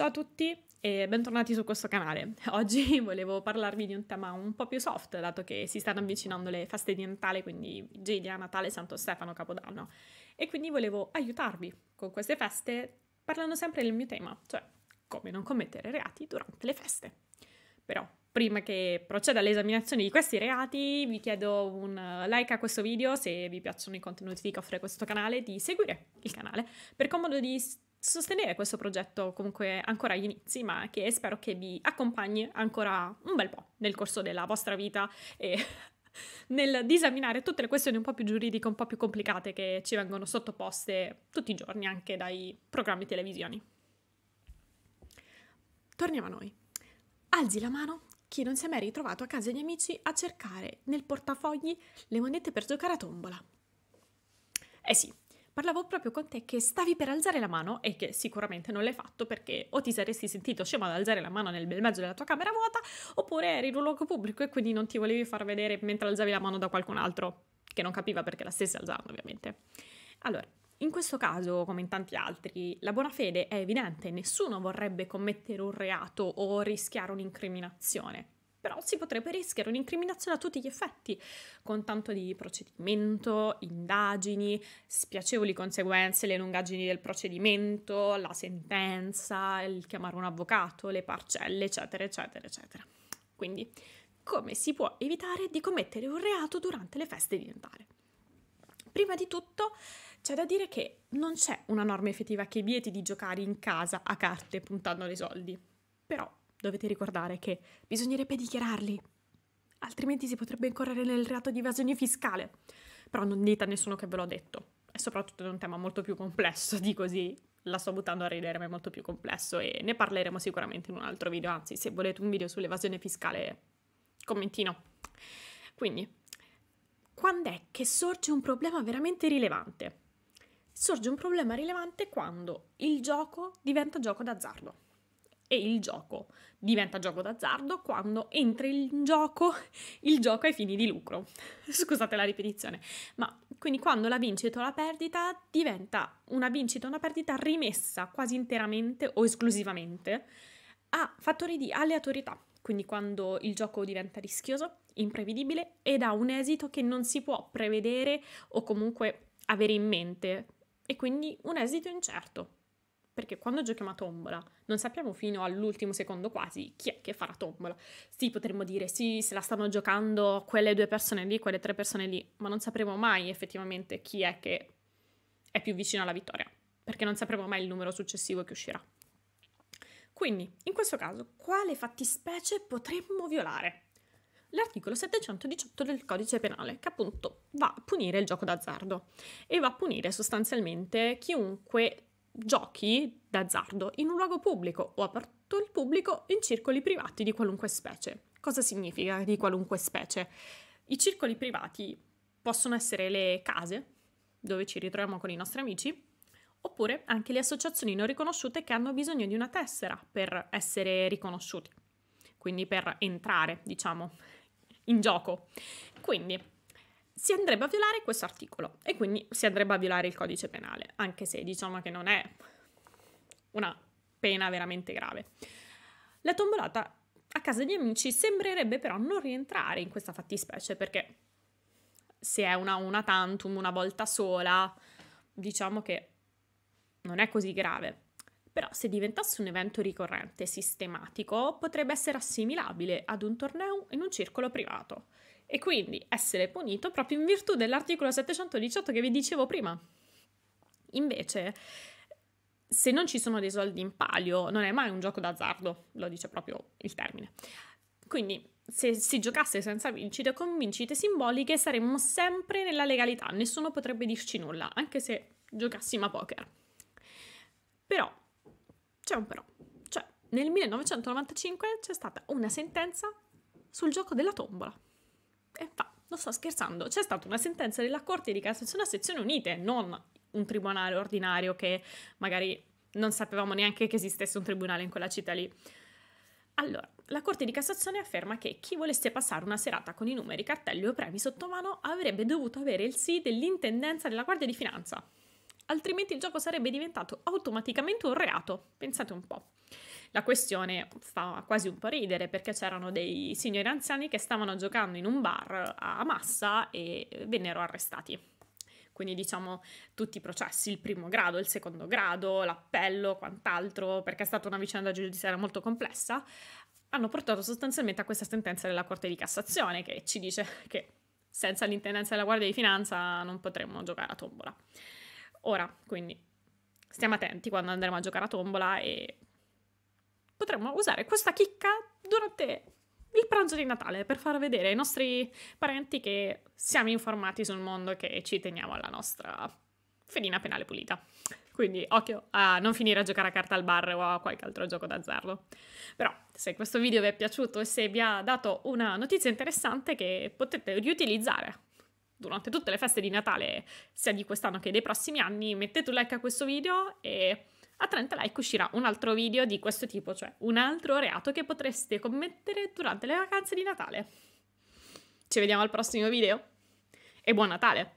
Ciao a tutti e bentornati su questo canale. Oggi volevo parlarvi di un tema un po' più soft, dato che si stanno avvicinando le feste di Natale, quindi Giglia, Natale, Santo Stefano, Capodanno. E quindi volevo aiutarvi con queste feste parlando sempre del mio tema, cioè come non commettere reati durante le feste. Però prima che proceda all'esaminazione di questi reati, vi chiedo un like a questo video se vi piacciono i contenuti che offre questo canale, di seguire il canale per comodo di sostenere questo progetto comunque ancora agli inizi, ma che spero che vi accompagni ancora un bel po' nel corso della vostra vita e nel disaminare tutte le questioni un po' più giuridiche, un po' più complicate che ci vengono sottoposte tutti i giorni anche dai programmi televisioni. Torniamo a noi. Alzi la mano chi non si è mai ritrovato a casa degli amici a cercare nel portafogli le monete per giocare a tombola. Eh sì, parlavo proprio con te che stavi per alzare la mano e che sicuramente non l'hai fatto perché o ti saresti sentito scemo ad alzare la mano nel bel mezzo della tua camera vuota oppure eri in un luogo pubblico e quindi non ti volevi far vedere mentre alzavi la mano da qualcun altro che non capiva perché la stessi alzando ovviamente. Allora, in questo caso, come in tanti altri, la buona fede è evidente, nessuno vorrebbe commettere un reato o rischiare un'incriminazione però si potrebbe rischiare un'incriminazione a tutti gli effetti, con tanto di procedimento, indagini, spiacevoli conseguenze, le lungaggini del procedimento, la sentenza, il chiamare un avvocato, le parcelle, eccetera, eccetera, eccetera. Quindi, come si può evitare di commettere un reato durante le feste di Natale? Prima di tutto c'è da dire che non c'è una norma effettiva che vieti di giocare in casa a carte puntando dei soldi, però dovete ricordare che bisognerebbe dichiararli, altrimenti si potrebbe incorrere nel reato di evasione fiscale. Però non dite a nessuno che ve l'ho detto. E soprattutto è un tema molto più complesso di così. La sto buttando a ridere, ma è molto più complesso e ne parleremo sicuramente in un altro video. Anzi, se volete un video sull'evasione fiscale, commentino. Quindi, quando è che sorge un problema veramente rilevante? Sorge un problema rilevante quando il gioco diventa gioco d'azzardo e il gioco. Diventa gioco d'azzardo quando entra in gioco il gioco ai fini di lucro. Scusate la ripetizione, ma quindi quando la vincita o la perdita diventa una vincita o una perdita rimessa quasi interamente o esclusivamente a fattori di aleatorietà, quindi quando il gioco diventa rischioso, imprevedibile ed ha un esito che non si può prevedere o comunque avere in mente e quindi un esito incerto perché quando giochiamo a tombola non sappiamo fino all'ultimo secondo quasi chi è che farà tombola. Sì, potremmo dire sì, se la stanno giocando quelle due persone lì, quelle tre persone lì, ma non sapremo mai effettivamente chi è che è più vicino alla vittoria, perché non sapremo mai il numero successivo che uscirà. Quindi, in questo caso, quale fattispecie potremmo violare? L'articolo 718 del codice penale, che appunto va a punire il gioco d'azzardo e va a punire sostanzialmente chiunque giochi d'azzardo in un luogo pubblico o aperto al pubblico in circoli privati di qualunque specie. Cosa significa di qualunque specie? I circoli privati possono essere le case dove ci ritroviamo con i nostri amici, oppure anche le associazioni non riconosciute che hanno bisogno di una tessera per essere riconosciuti, quindi per entrare, diciamo, in gioco. Quindi si andrebbe a violare questo articolo e quindi si andrebbe a violare il codice penale, anche se diciamo che non è una pena veramente grave. La tombolata a casa di amici sembrerebbe però non rientrare in questa fattispecie perché se è una, una tantum una volta sola, diciamo che non è così grave. Però se diventasse un evento ricorrente, sistematico, potrebbe essere assimilabile ad un torneo in un circolo privato e quindi essere punito proprio in virtù dell'articolo 718 che vi dicevo prima. Invece, se non ci sono dei soldi in palio, non è mai un gioco d'azzardo, lo dice proprio il termine. Quindi, se si giocasse senza vincite con vincite simboliche, saremmo sempre nella legalità, nessuno potrebbe dirci nulla, anche se giocassimo a poker. Però, c'è un però. Cioè, nel 1995 c'è stata una sentenza sul gioco della tombola e eh, fa, non sto scherzando, c'è stata una sentenza della Corte di Cassazione a sezioni unite, non un tribunale ordinario che magari non sapevamo neanche che esistesse un tribunale in quella città lì. Allora, la Corte di Cassazione afferma che chi volesse passare una serata con i numeri, cartelli o premi sotto mano avrebbe dovuto avere il sì dell'intendenza della Guardia di Finanza altrimenti il gioco sarebbe diventato automaticamente un reato. Pensate un po'. La questione fa quasi un po' ridere perché c'erano dei signori anziani che stavano giocando in un bar a massa e vennero arrestati. Quindi diciamo tutti i processi, il primo grado, il secondo grado, l'appello, quant'altro, perché è stata una vicenda giudiziaria molto complessa, hanno portato sostanzialmente a questa sentenza della Corte di Cassazione che ci dice che senza l'intendenza della Guardia di Finanza non potremmo giocare a tombola ora, quindi stiamo attenti quando andremo a giocare a tombola e potremmo usare questa chicca durante il pranzo di Natale per far vedere ai nostri parenti che siamo informati sul mondo e che ci teniamo alla nostra fedina penale pulita. Quindi occhio a non finire a giocare a carta al bar o a qualche altro gioco d'azzardo. Però se questo video vi è piaciuto e se vi ha dato una notizia interessante che potete riutilizzare durante tutte le feste di Natale, sia di quest'anno che dei prossimi anni, mettete un like a questo video e a 30 like uscirà un altro video di questo tipo, cioè un altro reato che potreste commettere durante le vacanze di Natale. Ci vediamo al prossimo video e buon Natale!